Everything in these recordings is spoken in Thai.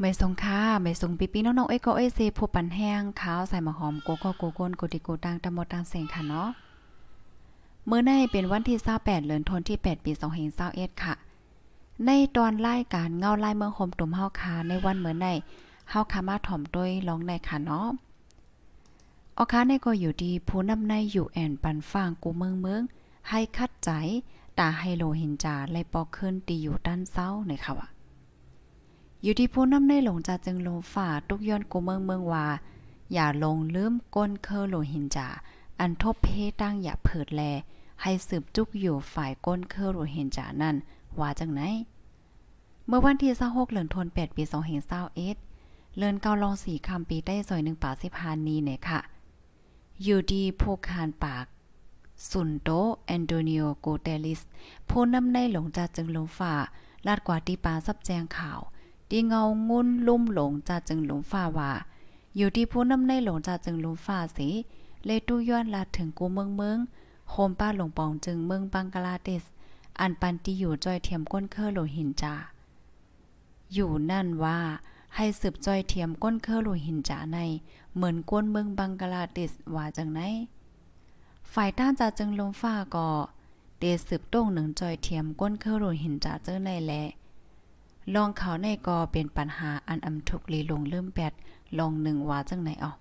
ไม่ส่งค่ะไม่ส่งปีปีน้องๆเอ้ก็เอ้ยเซพบปันแห้งขาวใส่หมะหอมโกโก้โกโก้โกติโกตังตะมดตังเสงค่ะเนาะเมื่อในเป็นวันที่28เดือนธัน่แปดที่8ปี2521ค่ะ ในตอนไล่การเงาไล่เมืองคมตุ่มเฮาคาในวันเมื่อในเฮาคามาถ่อมด้วยร้องในค่ะเนาะออคาในก็อยู่ดีผู้นำในอยู่แอนปันฟางกูเมืองเมืองให้คัดใจตาให้โลหินจาไลปอกขึ้นตีอยู่ด้านเศร้าในค่ะว่าอยู่ที่ผู้น้ำในหลงจาจึงลงฝ่าทุกย้อนกูเมืองเมืองว่า อย่าลงลืมก้นเคอหลหินจ่าอันทบเพตั้งอย่าเผิดแล ให้สืบจุกอยู่ฝ่ายก้นเคอหลหินจ่านั่นว่าจังไหน เมื่อวันที่26เดือนธันวาคมปี2521เลือนเกาลองสีคำปีได้ซอยหนึ่งป่าสิพานนีเนี่ยค่ะอยู่ดีผู้คานปากซุนโตแอนโดนิโอโกเตลิสผู้นำในหลงจาจึงลงฝ่าลาดกว่าตีปาซับแจงข่าวดีเงางุ่นลุ่มหลงจาจึงหลงฝ่าว่าอยู่ที่ผู้นํำในหลงจาจึงหลงฝ่าสิ เลตู้ย้อนลาถึงกูเมืองเมืองโฮมป้าหลงปองจึงเมืองบังกลาเทศ อันปันตีอยู่จอยเทียมก้นเคอโลหินจาอยู่นั่นว่า ให้สืบจอยเทียมก้นเคอโลหินจาในเหมือนก้นเมืองบังกลาเทศว่าจังไหน ฝ่ายต้านจาจึงลงฟ้าก่อเดสืบโต้งหนึ่งจอยเทียมก้นเคอโลหินจาเจอในแหละลองเขาในก็เป็นปัญหาอันอำทุกลีลงเริ่มแปดลองหนึ่งว่าจังไหนออก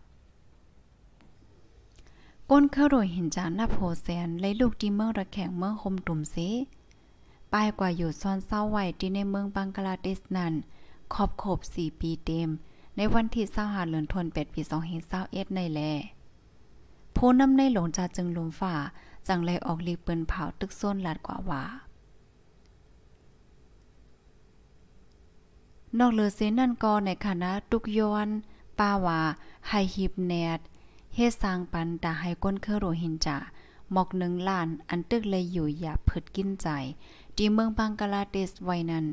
ก้นเข้าโดยหินจานนับโหแสนเลยลูกที่เมืองระแข็งเมืองคมตุ่มเสป้ายกว่าอยู่ซ่อนเศร้าไว้ที่ในเมืองบังกลาเทศนั้นขอบขบสี่ปีเต็ม ในวันที่เศร้าหาเหลือนทนเป็ดปีสองเห็นเศร้าเอ็ดในแล ผู้นำในหลงจาจึงลุมฝ่าจังเลยออกลีเปินเผาตึกส้นลาดกว่าว่านอกเลือเซนนั่นก็ในคณะ ตุกยอนปาวาไฮฮิบแนดเฮสร้างปันตาให้ก้นเครือโรหินจาหมอกหนึ่งล้านอันตึกเลยอยู่อย่าผิดกินใจทีเมืองบังกลาเทศไว้นั้น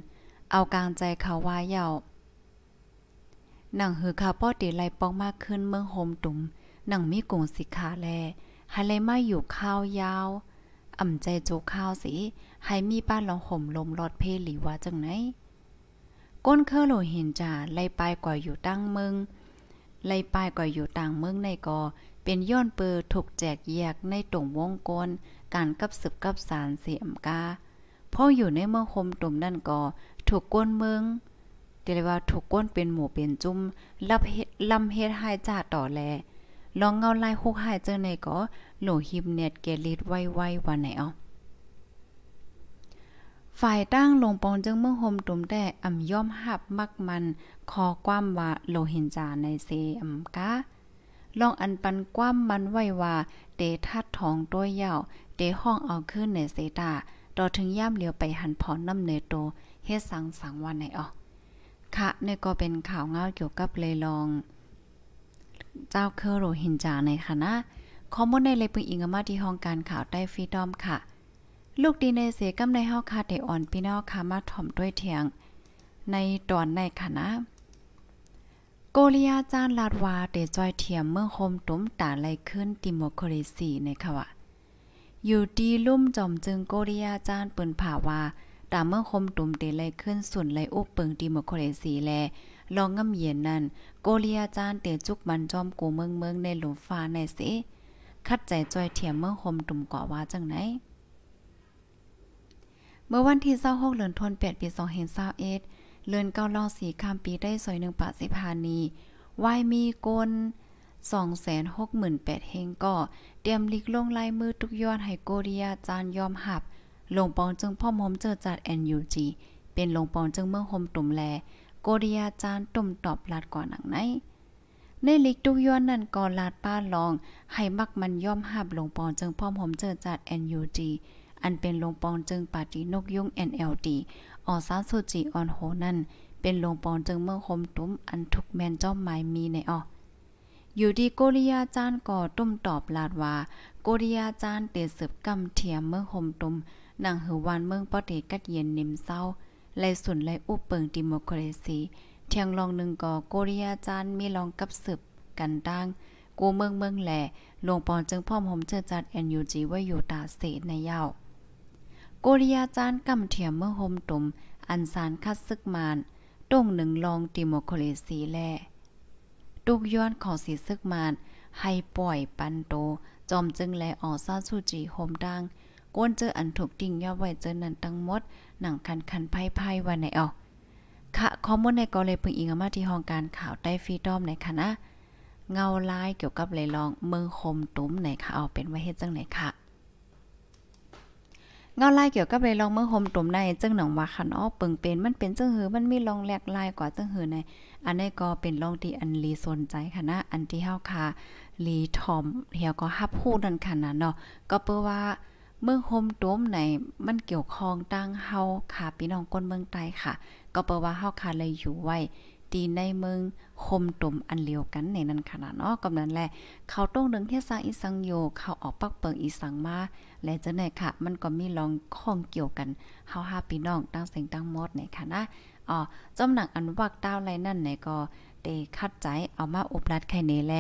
เอากลางใจเขาว่าเยาหนังหือขาป้อติไลปองมากขึ้นเมืองโฮมตุ่ม หนังมีกุ้งสิขาแลหาเลยมาอยู่ข้าวยาวอ่ำใจโจข้าวสิให้มีป้านลองห่มลมรอดเพลีว่าจังไหนก้นเคอโลหินจ่าไล่ปายก่ออยู่ตั้งเมืองไล่ปายก่ออยู่ต่างเมืองในกอเป็นย้อนเปือถูกแจกแยกในตรงวงกลการกับสืบกับสารเสียมกาพ่ออยู่ในเมืองคมตุ่มนั่นกอถูกก้นเมืองเรียกว่าถูกก้นเป็นหมู่เป็นจุ่มรับเฮลำเฮ็ดหายจ่าต่อแลลองเงาลายฮุกหายเจอในกอโนลหิมเน็ตเกลิดไว้ๆวันไหนอ่อฝ่ายตั้งลงปองจึงเมื่อโฮมตุ่มแต่อ่ำย่อมหับมักมัน คอความว่าโลหินจาในเซอ่ำกะลองอันปันความมันไว้ว่า เดทัดทองตัวยาวเดห้องเอาขึ้นในเซตา ต่อถึงย่ามเลียวไปหันผ่อนน้ำเนโตเฮ็ดสังสังวันในออค่ะนี่ก็เป็นข่าวเงาเกี่ยวกับเลยลองเจ้าเคอโรหินจาในคณะนข้อมูลในเลยเปึงอิงมาที่ห้องการข่าวใต้ฟรีดอมค่ะลูกดีในเสกำในเฮาคาเตอ่อนพี่น้องค่ะมาถ่อมด้วยเถียง ในตอนในคณะโกเลียจานลาดวาเตจอยเถียมเมื่อคมตุ้มตาไหลขึ้นติโมโคเรซีในค่ะว่าอยู่ดีลุ่มจอม จึงโกเลียจานปืนผ่าวาตามเมื่อคมตุ่มเตเลยขึ้นสุนเลยอุบเปิงดิโมโคเรซีแลลองง่ำเย็นนั่นโกเลียจานเตจุกมันจอมกูเมืองเมืองในหลุมฟ้าในสิคัดใจจอยเถียมเมื่อคมตุ่มก่าว่าจังไหนเมื่อวันที่26เดือนธันวาคมปี2521เลือนเก้าล่อสีข้ามปีได้สวยหนึ่งปะสิพานีวายมีกล268,000เฮงก่อ เตรียมลิกลงไลยมือทุกยอดให้โกเรียจานยอมหับ หลงปองจึงพ่อมมเจอจัด NUG เป็นหลงปองจึงเมื่อหมตุ่มแล โกเรียจานตุ่มตอบลาดก่อนหนังไหน ในลิกทุกยอดนั่นก่อนลาดป้าลอง ให้มักมันยอมหับหลงปองจึงพ่อมหมเจอจัด NUG อันเป็นลงปองจึงปาตินกยุ่ง NLD ออซาสุจิออนโหนั่น เป็นลงปองจึงเมืองคมตุ้มอันทุกแมนจ้มหมายมีในอออยู่ดีโกรียาจานก่อตุ้มตอบลาดว่า โกรียาจานเตสืบกำเทียมเมืองคมตุ้มนางหือวันเมืองปอเตกัดเย็นนิ่มเศร้าไลสุนไลอุปเปิงดิโมคราซีเทียงลองหนึ่งก่อโกรียาจานมีลองกับสืบกันตั้ง กูเมืองเมืองแหล่หลวงปอนจึงพ่อมหมเจอจัดแอนยูจีไว้อยู่ตาเสในเย้ากกริยาจารย์กำเถียมเมื่อโฮมตุม อันสารคัดซึกมานตรงหนึ่งลองติโมโคเลสีแลตุกย้อนขอสีซึกมานให้ปล่อยปันโต จอมจึงแลออซาสูจีโฮมดังก้นเจอ อันถูกติ่งยอดไว้เจอนันตั้งมด หนังคันคันไพ่ไพ่วันไหนออกค่ะข้อมูลในกรลยพึงอิงมาที่ห้องการข่าว ใต้ฟีดอมในคณะเงาลายเกี่ยวกับเลยลองเมืองคมตุ้มไหนคะเอาเป็นว้เฮ็ดจังไหนคะเงาลายเกี่ยวกับเลยลองเมื่อโฮมตุ่มในจึงหนองว่าคันอ้อเปิงเป็นมันเป็นจึงหือมันมีลองแหลกลายกว่าจึงหือใน อันนี้ก็เป็นลองที่อันลีสนใจค่ะนะอันที่เฮาคาลีทอมเฮียก็ฮับพูดนั่นค่ะนะเนาะก็เปิ้ว่าเมื่องโฮมตุ้มในมันเกี่ยวข้องตั้งเฮาคาะพี่น้องก้นเมืองใต้ค่ะ ก็เปิ้ว่าเฮาคาเลยอยู่ไว้ตีในเมืองคมตุ่มอันเลียวกันในนั้นขนาดเนาะกำนั้นแหละเขาต้องนึงเทศาอีสังโยเขาออกปักเปิงอีสังมาและจะไหนค่ะ มันก็มีลองข้องเกี่ยวกันเฮาหาพี่น้องตั้งเสียงตั้งมดในค่ะนะอ๋อจอมหนังอันวักดาวไรนั่นไหนก็เตคัดใจเอามาอบรัดไข่เนแล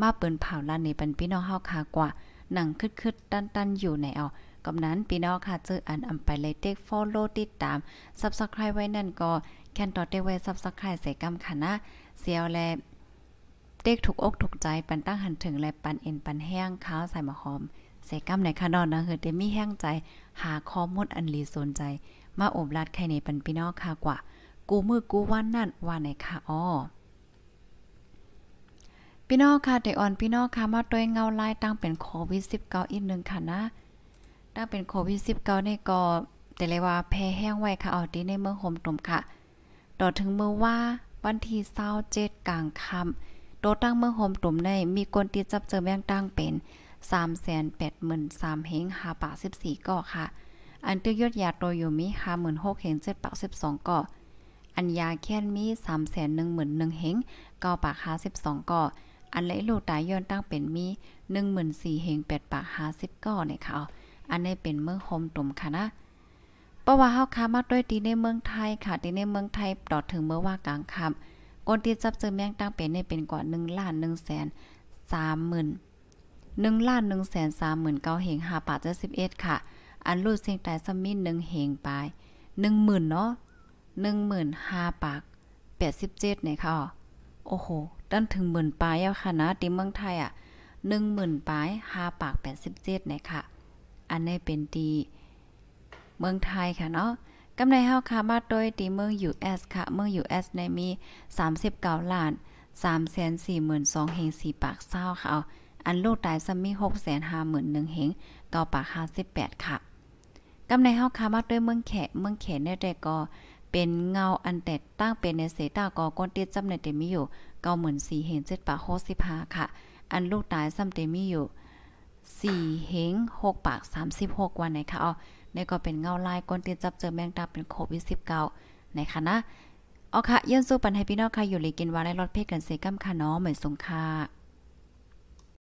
มาเปิ้นเผาลัานในปันพี่น้องเฮาคากว่าหนังคึดๆตันๆอยู่ในอ๋อกกำนั้นพี่น้องค่ะเจออันอำไปเลยเต็กฟอลโลติดตาม Subscribe ไว้นั่นก็แค่นต่อเตเวซับซักไข่ใส่กำค่ะนะเซียวแลเต็กถูกอกถูกใจ ปันตั้งหันถึงและปันเอ็นปันแห้งข้าวใส่มะหอม ใส่กำในข่ะนอนนะเฮอเดมี่แห้งใจ หาคอมุดอันรีโซนใจ มาโอบรัดไข่ในปันพี่นองค่ะกว่า กูมือกูว่านนั่นว่าในค่ะอ้อพี่น้องค่ะเดออนพี่น้องค่ะมาตัวเงาไล่ตั้งเป็นโควิด19อีกหนึ่งค่ะนะตั้งเป็นโควิด19นี่ก็แต่เลยว่าแพ้แห้งไว้ค่ะเอดีในเมืองโฮมตุ่มค่ะต่อถึงเมื่อว่าวันที่เศร้าเจ็ดกลางค่ำโตตั้งเมื่อโฮมตุ่มในมีคนติดจับเจอแมงตั้งเป็น3 8 3 0 0 0เฮงหาปาก14ก่อค่ะ อันเตื้อยอดยาโตอยู่มีหาหมื่นหกเฮงเจ็ดปาก12ก่ออันยาแค้นมี3 1 1 0 0 0เฮงก้าปากหา12ก่ออันไหลโลตายย้อนตั้งเป็นมี1 4เฮง8ปากหา0ก่อเนี่ยค่ะ อันนี้เป็นเมื่อโฮมตุ่มค่ะนะเพราะว่าเฮาค้ามาด้วยดีในเมืองไทยค่ะ ดีในเมืองไทยด่อถึงเมื่อว่ากลางค่ำคนที่จับซื้อแมงตั้งเป็นเนี่ยเป็นกว่า1ล้าน1แสน3หมื่น1ล้าน1แสน3หมื่นเก้าเหงห้าปาทเจ็ดสิบเอ็ดค่ะ อันรูดเสียงตาสมินหนึ่งเหงไปหนึ่งหมื่นเนาะหนึ่งหมื่นห้าปากแปดสิบเจ็ดเนี่ยค่ะ โอ้โหดั้นถึงหมื่นปลายแล้วค่ะนะทีเมืองไทยอ่ะหนึ่งหมื่นปลายห้าปากแปดสิบเจ็ดเนี่ยค่ะ อันนี้เป็นดีเมืองไทยค่ะเนาะ กำไรเฮาค่ะมาโดยตีเมือง US ค่ะ เมือง US ในมี39ล้าน342,000เฮง4ปากเศร้าค่ะ อันลูกตายซ้ำมี651,000เฮง9ปาก58ค่ะ กำไรเฮาค่ะมาด้วยเมืองแขเมืองแขเนี่ยแต่ก็เป็นเงาอันแตกตั้งเป็นในเสตาก็ก้นเตี้ยจาในเตมีอยู่เก้าหมื่นสี่เฮงเจ็ดปากหกสิบห้าค่ะ อันลูกตายซ้ำเตมีอยู่ สี่เฮงหกปากสามสิบหกวันในค่ะอ๋อนี่ก็เป็นเงาลายก้นตีนจับเจอแมงดาเป็นโควิด19น้คในะเอาค่ะเยื่อสู้ปันให้พี่น้องค่ะอยู่ลีกินวาได้รถเพศกันเซกัมค่ะน้อเหมือนสงคา